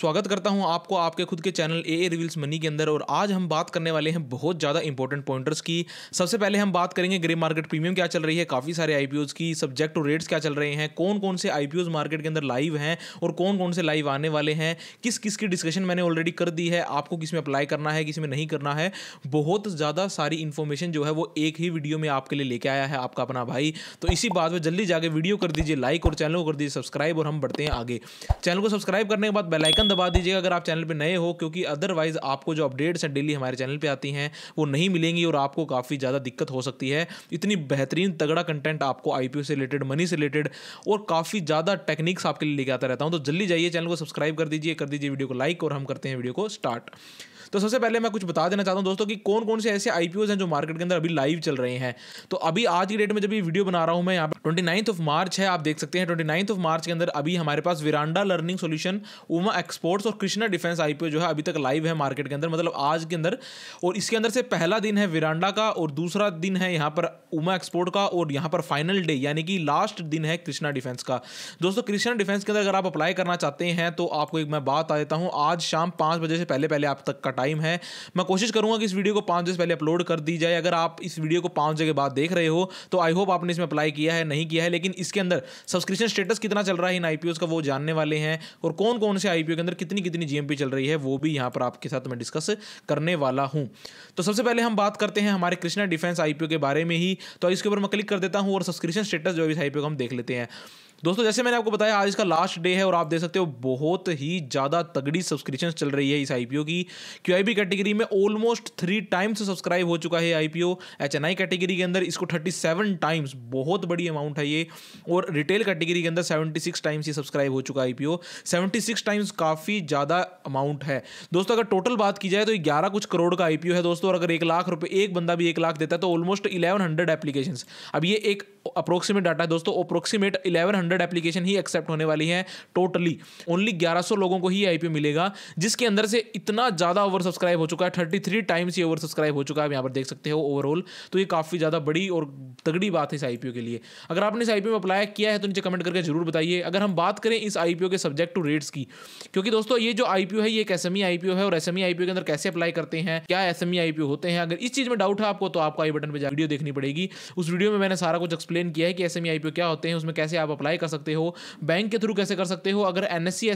स्वागत करता हूं आपको आपके खुद के चैनल ए ए रिविल्स मनी के अंदर और आज हम बात करने वाले हैं बहुत ज़्यादा इंपॉर्टेंट पॉइंटर्स की सबसे पहले हम बात करेंगे ग्रे मार्केट प्रीमियम क्या चल रही है काफ़ी सारे आई की सब्जेक्ट और रेट्स क्या चल रहे हैं कौन कौन से आई मार्केट के अंदर लाइव हैं और कौन कौन से लाइव आने वाले हैं किस किस की डिस्कशन मैंने ऑलरेडी कर दी है आपको किस में अप्लाई करना है किस में नहीं करना है बहुत ज़्यादा सारी इन्फॉर्मेशन जो है वो एक ही वीडियो में आपके लिए लेके आया है आपका अपना भाई तो इसी बात में जल्दी जाके वीडियो कर दीजिए लाइक और चैनल को कर दीजिए सब्सक्राइब और हम बढ़ते हैं आगे चैनल को सब्सक्राइब करने के बाद बेलाइकन दबा दीजिएगा अगर आप चैनल पर नए हो क्योंकि अदरवाइज आपको जो अपडेट्स हैं डेली हमारे चैनल पर आती हैं वो नहीं मिलेंगी और आपको काफ़ी ज़्यादा दिक्कत हो सकती है इतनी बेहतरीन तगड़ा कंटेंट आपको आई से रिलेटेड मनी से रिलेटेड और काफ़ी ज़्यादा टेक्निक्स आपके लिए लेके आता रहता हूँ तो जल्दी जाइए चैनल को सब्सक्राइब कर दीजिए कर दीजिए वीडियो को लाइक और हम करते हैं वीडियो को स्टार्ट तो सबसे पहले मैं कुछ बता देना चाहता हूं दोस्तों कि कौन कौन से ऐसे आईपीओ हैं जो मार्केट के अंदर अभी लाइव चल रहे हैं तो अभी आज की डेट में जब ये वीडियो बना रहा हूं मैं यहाँ पर ट्वेंटी नाइन्थ ऑफ मार्च है आप देख सकते हैं ट्वेंटी नाइन्थ ऑफ मार्च के अंदर अभी हमारे पास veranda learning solution Uma exports और कृष्णा डिफेंस आईपीओ जो है अभी तक लाइव है मार्केट के अंदर मतलब आज के अंदर और इसके अंदर से पहला दिन है विरांडा का और दूसरा दिन है यहाँ पर उमा एक्सपोर्ट का और यहाँ पर फाइनल डे यानी कि लास्ट दिन है कृष्णा डिफेंस का दोस्तों कृष्णा डिफेंस के अंदर अगर आप अप्लाई करना चाहते हैं तो आपको एक मैं बात आ देता हूँ आज शाम पाँच बजे से पहले पहले आप तक का टाइम है मैं कोशिश करूँगा कि इस वीडियो को पाँच बजे से पहले अपलोड कर दी जाए अगर आप इस वीडियो को पाँच बजे के बाद देख रहे हो तो आई होप आपने इसमें अप्लाई किया है नहीं किया है लेकिन इसके अंदर सब्सक्रिप्शन स्टेटस कितना चल रहा है इन आईपीओ का वो जानने वाले हैं और कौन कौन से आईपीओ के अंदर अंदर कितनी कितनी जीएमपी चल रही है वो भी यहां पर आपके साथ मैं डिस्कस करने वाला हूं तो सबसे पहले हम बात करते हैं हमारे कृष्णा डिफेंस आईपीओ के बारे में ही तो इसके ऊपर मैं क्लिक कर देता हूं और सब्सक्रिप्शन स्टेटस जो भी आईपीओ को हम देख लेते हैं दोस्तों जैसे मैंने आपको बताया आज इसका लास्ट डे है और आप देख सकते हो बहुत ही ज़्यादा तगड़ी सब्सक्रिप्शन चल रही है इस आई की क्यू आई कैटेगरी में ऑलमोस्ट थ्री टाइम्स सब्सक्राइब हो चुका है आई पी कैटेगरी के अंदर इसको थर्टी टाइम्स बहुत बड़ी अमाउंट है ये और रिटेल कैटेगरी के अंदर सेवेंटी टाइम्स ये सब्सक्राइब हो चुका है आई पी टाइम्स काफ़ी ज़्यादा अमाउंट है दोस्तों अगर टोटल बात की जाए तो ग्यारह कुछ करोड़ का आई है दोस्तों और अगर एक लाख रुपये एक बंदा भी एक लाख देता है तो ऑलमोस्ट इलेवन हंड्रेड एप्लीकेशन अब ये एक अप्रोक्सीमेट डाटा है दोस्तों अप्रोक्सीमेट इलेवन हंड्रेड एप्लीकेशन ही एक्सेप्ट होने वाली है टोटली ओनली ग्यारह सौ लोगों को ही आईपीओ मिलेगा जिसके अंदर से इतना ज़्यादा ओवर सब्सक्राइब हो चुका है थर्टी थ्री टाइम्स ही ओवर सब्सक्राइब हो चुका है आप यहाँ पर देख सकते हो ओवरऑल तो ये काफ़ी ज़्यादा बड़ी और तगड़ी बात है इस आई के लिए अगर आपने इस आई में अप्लाई किया है तो नीचे कमेंट करके जरूर बताइए अगर हम बात करें इस आई के सब्जेक्ट टू रेट्स की क्योंकि दोस्तों ये जो आई है ये एक एस आईपीओ e है और एस आईपीओ e के अंदर कैसे अप्लाई करते हैं क्या एस आईपीओ e होते हैं अगर इस चीज़ में डाउट है आपको तो आपको आई बटन पर वीडियो देखनी पड़ेगी उस वीडियो में मैंने सारा कुछ एक्सप्लेन किया है कि एस एम e क्या होते हैं उसमें कैसे आप अप्लाई कर सकते हो बैंक के थ्रू कैसे कर सकते हो अगर एन एस सी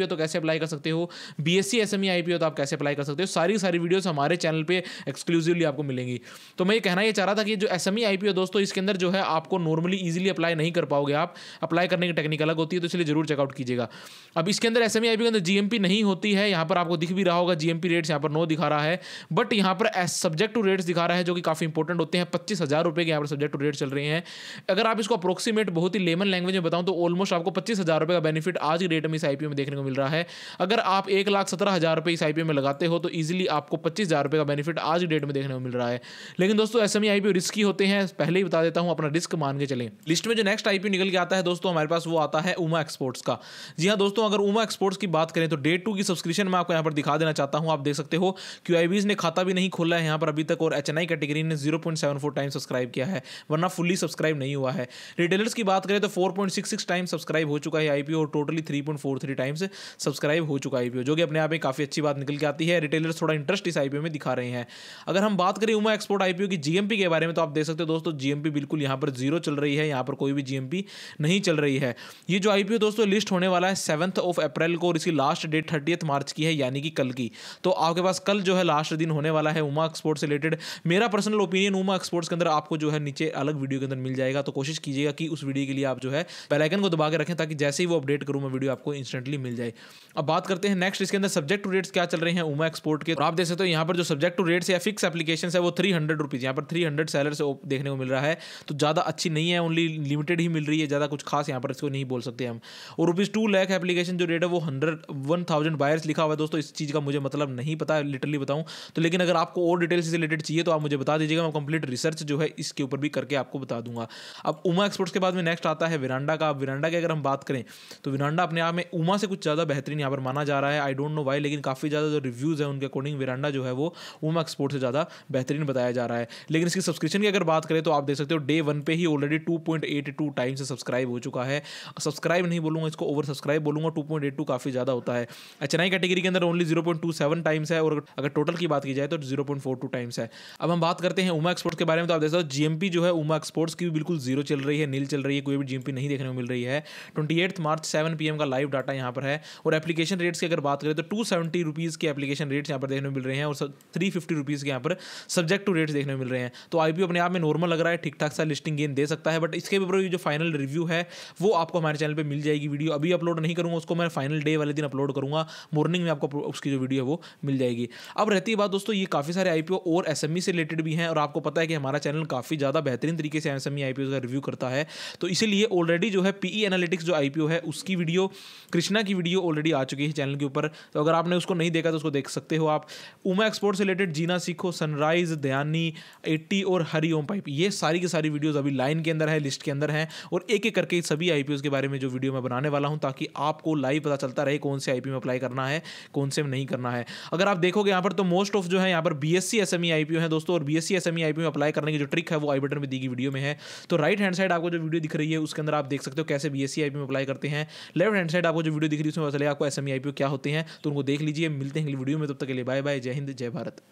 हो तो कैसे अप्लाई कर सकते हो B S C S M हो तो आप कैसे अप्लाई कर सकते हो सारी सारी वीडियोज हमारे चैनल पर एक्सक्लूसिवली आपको मिलेंगी तो मैं ये कहना यह चाह रहा था कि जो एस एम e दोस्तों इसके अंदर जो है आपको नॉर्मली ईजिली अप्लाई नहीं कर पाओगे आप अप्लाई करने की टेक्निक अलग होती है तो इसलिए जरूर चेकआउट कीजिएगा अब इसके अंदर एस एम e के अंदर जी नहीं होती है यहाँ पर आपको दिख भी रहा होगा जी एम रेट्स यहाँ पर नो दिखा रहा है बट यहाँ पर सब्जेक्ट टू रेट्स दिखा रहा है जो कि काफ़ी इंपॉर्टेंट होते हैं पच्चीस हज़ार रुपये के यहाँ पर सब्जेक्ट टू रेट चल रहे हैं अगर आप इसको अप्रोक्सीमेट बहुत ही लेमन लैंग्वेज में बताऊँ तो ऑलमोस्ट आपको पच्चीस हज़ार रुपये का बेनिफिट आज की डेट में इस आई में देखने को मिल रहा है अगर आप एक लाख सत्रह हज़ार रुपये इस आई में लगाते हो तो ईजिली आपको पच्चीस हज़ार रुपये का बेनिफिट आज की डेट में देखने को मिल रहा है लेकिन दोस्तों एस एम रिस्की होते हैं पहले ही बता देता हूँ अपना रिस्क मान के चलें लिस्ट में जो नेक्स्ट आई निकल के आता है दोस्तों हमारे पास वो आता है उमा एक्सपोर्ट्स का जी हाँ दोस्तों अगर उमा एक्सपोर्ट्स की बात करें तो डे टू की सब्सक्रिप्शन में आपको यहाँ पर दिखा देना चाहता हूँ आप देख सकते हो क्यू ने खाता भी नहीं खोला है यहाँ पर अभी तक और एच कैटेगरी ने जीरो टाइम सब्सक्राइब किया है वरना फुली सब्सक्राइब सब्सक्राइब नहीं हुआ है रिटेलर्स की बात करें तो four point six six time subscribe हो चुका है आईपीओ और totally three point four three times subscribe हो चुका है आईपीओ जो कि अपने आप में काफ़ी अच्छी बात निकल के आती है रिटेलर्स थोड़ा इंटरेस्ट इस आईपीओ में दिखा रहे हैं अगर हम बात करें उमा एक्सपोर्ट आईपीओ की जीएमपी के बारे में तो आप देख सकते हो दोस्तों जीएमपी बिल्कुल यहां पर जीरो चल रही है यहां पर कोई भी जीएमपी नहीं चल रही है ये जो आईपीओ दोस्तों लिस्ट होने वाला है सेवंथ ऑफ अप्रैल को और इसकी लास्ट डेट थर्टी मार्च की है यानी कि कल की तो आपके पास कल जो है लास्ट दिन होने वाला है उमा एक्सपोर्ट से रिलेटेड मेरा पर्सनल ओपिनियन उमा एक्सपोर्ट्स के अंदर आपको जो है नीचे अलग वीडियो के अंदर मिल जाएगा तो कोशिश कीजिएगा कि उस वीडियो के लिए आप जो है बेलाइकन को दबा के रखें ताकि जैसे ही वो अपडेट करूँ मैं वीडियो आपको इंस्टेंटली मिल जाए अब बात करते हैं नेक्स्ट इसके अंदर सब्जेक्ट टू रेट्स क्या चल रहे हैं उमा एक्सपोर्ट के तो आप देख सकते हो यहाँ पर जो सब्जेक्ट टू रेट्स या फिक्स एप्लीकेशन है वो थ्री हंड्रेड रुपीज़ यहाँ पर थ्री हंड्रेड सैलर से देखने को मिल रहा है तो ज़्यादा अच्छी नहीं है ओनली लिमिटेड ही मिल रही है ज़्यादा कुछ खास यहाँ पर इसको नहीं बोल सकते हम और रुपीज़ टू लैख एप्लीकेशन जो रेट है वो हंड्रेड वन थाउजेंड बायर्स लिखा हुआ है दोस्तों इस चीज़ का मुझे मतलब नहीं पता लिटरली बताऊँ तो लेकिन अगर आपको और डिटेल्स से रिलेटेड चाहिए तो आप मुझे बता दीजिएगा मैं कंप्लीट रिसर्च जो है इसके ऊपर भी करके आपको बता दूंगा अब उमा एक्सपोर्ट्स के बाद में नेक्स्ट आता है विरांडा का अब विरांडा की अगर हम बात करें तो विरांडा अपने आप में उमा से कुछ ज़्यादा बेहतरीन यहाँ पर माना जा रहा है आई डोंट नो वाई लेकिन काफ़ी ज़्यादा जो रिव्यूज़ है उनके अकॉर्डिंग विरांडा जो है वो उमा एक्सपोर्ट से ज़्यादा बेहतरीन बताया जा रहा है लेकिन इसकी सब्सक्रिप्शन की अगर बात करें तो आप देख सकते हो डे वन पे ही already two point eight two time से सब्सक्राइब हो चुका है सब्सक्राइब नहीं बोलूँगा इसको ओवर सब्सक्राइब बोलूँगा टू पॉइंट एट टू काफ़ी ज़्यादा होता है चेन्नई कैटेगरी के अंदर only zero point two seven times है और अगर टोटल की बात की जाए तो zero point four two times है अब हम बात करते हैं उमा एक्सपोर्ट्स के बारे में तो आप देख सकते हो जीएमपी जो है उमा एक्सपोर्ट्स की बिल्कुल जीरो चल रही है नील चल रही है कोई भी जीएमपी नहीं देखने को मिल रही है ट्वेंटी मार्च सेवन पी का लाइव डाटा यहाँ पर है और एप्लीकेशन रेट्स की अगर बात करें तो टू सेवेंटी रुपीज़ के एप्लीकेशन रेट्स यहाँ पर देखने को मिल रहे हैं और थ्री फिफ्टी रुपीज़ के यहाँ पर सब्जेक्ट टू रेट्स देखने को मिल रहे हैं तो आई अपने आप में नॉर्मल लग रहा है ठीक ठाक सा लिस्टिंग गेन दे सकता है बट इसके ऊपर जो फाइनल रिव्यू है वो आपको हमारे चैनल पर मिल जाएगी वीडियो अभी अपलोड नहीं करूँगा उसको मैं फाइनल डे वाले दिन अपलोड करूँगा मॉर्निंग में आपको उसकी जो वीडियो है वो मिल जाएगी अब रहती है बात दोस्तों ये काफ़ी सारे आईपीओ और एसएमई e से रिलेटेड भी हैं और आपको पता है कि हमारा चैनल काफ़ी ज़्यादा बेहतरीन तरीके से एसएमई आईपीओ का रिव्यू करता है तो इसीलिए ऑलरेडी जो है पीई एनालिटिक्स e जो आईपीओ है उसकी वीडियो कृष्णा की वीडियो ऑलरेडी आ चुकी है चैनल के ऊपर तो अगर आपने उसको नहीं देखा तो उसको देख सकते हो आप उमा एक्सपोर्ट से रिलेटेड जीना सीखो सनराइज दयानी एट्टी और हरी ओम पाइप ये सारी की सारी वीडियोज़ अभी लाइन के अंदर है लिस्ट के अंदर है और एक एक करके सभी आईपीओ के बारे में जो वीडियो मैं बनाने वाला हूँ ताकि आपको लाइव पता चलता रहे कौन से आईपीओ में अप्लाई करना है कौन से में नहीं करना है अगर आप देखोगे यहाँ पर तो मोस्ट ऑफ जो है यहाँ पर B S C S M E I P O है दोस्तों और B S C S M E I P में अप्लाई करने की जो ट्रिक है वो आई बटन में दी गई वीडियो में है तो राइट हैंड साइड आपको जो वीडियो दिख रही है उसके अंदर आप देख सकते हो कैसे बी एस सी में अप्लाई करते हैं लेफ्ट हैंड साइड आपको जो वीडियो दिख रही है उसमें पता आपको एस एम e क्या होते हैं तो उनको देख लीजिए मिलते हैं अगली वीडियो में तब तक के लिए बाय बाय जय हिंद जय भारत